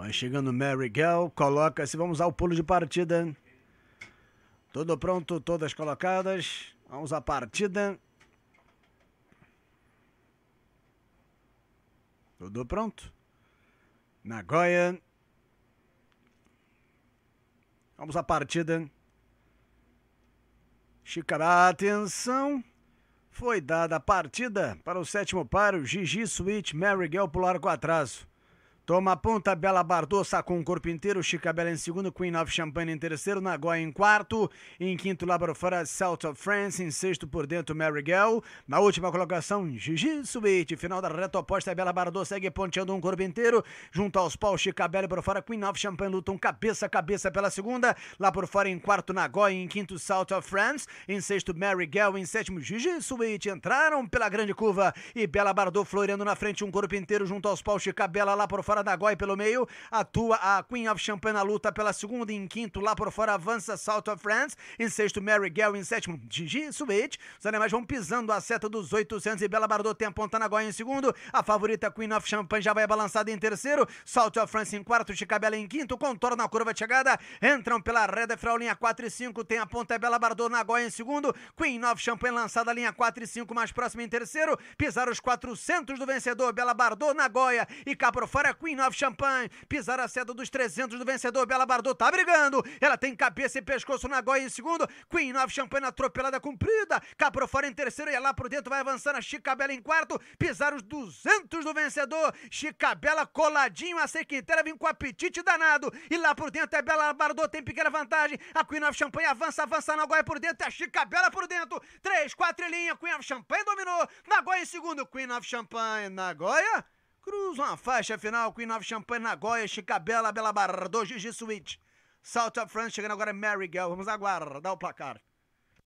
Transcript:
Vai chegando Mary Gell, coloca-se, vamos ao pulo de partida. Tudo pronto, todas colocadas. Vamos à partida. Tudo pronto. Nagoya. Vamos à partida. Chicará, atenção. Foi dada a partida para o sétimo paro. Gigi Switch, Mary Gell pularam com atraso. Toma ponta, Bela Bardot, com o corpo inteiro, Chicabella em segundo, Queen of Champagne em terceiro, Nagoya em quarto, em quinto, Labrofora, South of France, em sexto, por dentro, Mary gell Na última colocação, Gigi Subit, final da reta oposta, Bela Bardot segue ponteando um corpo inteiro, junto aos paus, Chicabella por fora, Queen of Champagne lutam cabeça a cabeça pela segunda, lá por fora em quarto, Nagoya, em quinto, South of France, em sexto, Mary gell em sétimo, Gigi Subit, entraram pela grande curva, e Bela Bardot floreando na frente, um corpo inteiro, junto aos paus, Chicabella lá por fora, fora da Goi pelo meio, atua a Queen of Champagne na luta pela segunda e em quinto, lá por fora avança South of France, em sexto Mary Gell, em sétimo Gigi Suete, os animais vão pisando a seta dos 800 e Bela Bardot tem a ponta na Goi em segundo, a favorita Queen of Champagne já vai balançada em terceiro, South of France em quarto, Chicabela em quinto, contorna a curva de chegada, entram pela reda final linha 4 e 5, tem a ponta Bela Bardot na Goi em segundo, Queen of Champagne lançada linha 4 e 5, mais próxima em terceiro, pisar os 400 do vencedor, Bela Bardot na Goia e cá por fora é Queen Queen of Champagne. Pisar a seta dos 300 do vencedor. Bela Bardot tá brigando. Ela tem cabeça e pescoço na goia em segundo. Queen of Champagne atropelada comprida. Cá pro fora em terceiro e é lá pro dentro vai avançando a Bela em quarto. Pisar os 200 do vencedor. Bela coladinho a Sequinteira vem com apetite danado. E lá por dentro é Bela Bardot tem pequena vantagem. A Queen of Champagne avança, avança na goia por dentro. É a Bela por dentro. 3, 4 linha. Queen of Champagne dominou. Nagoya em segundo. Queen of Champagne. Nagoya? Cruza uma faixa final com Nova Champagne, Nagoya, Chicabela, Bela Barra, Gigi Suite. South of France, chegando agora Mary Girl. Vamos aguardar o placar.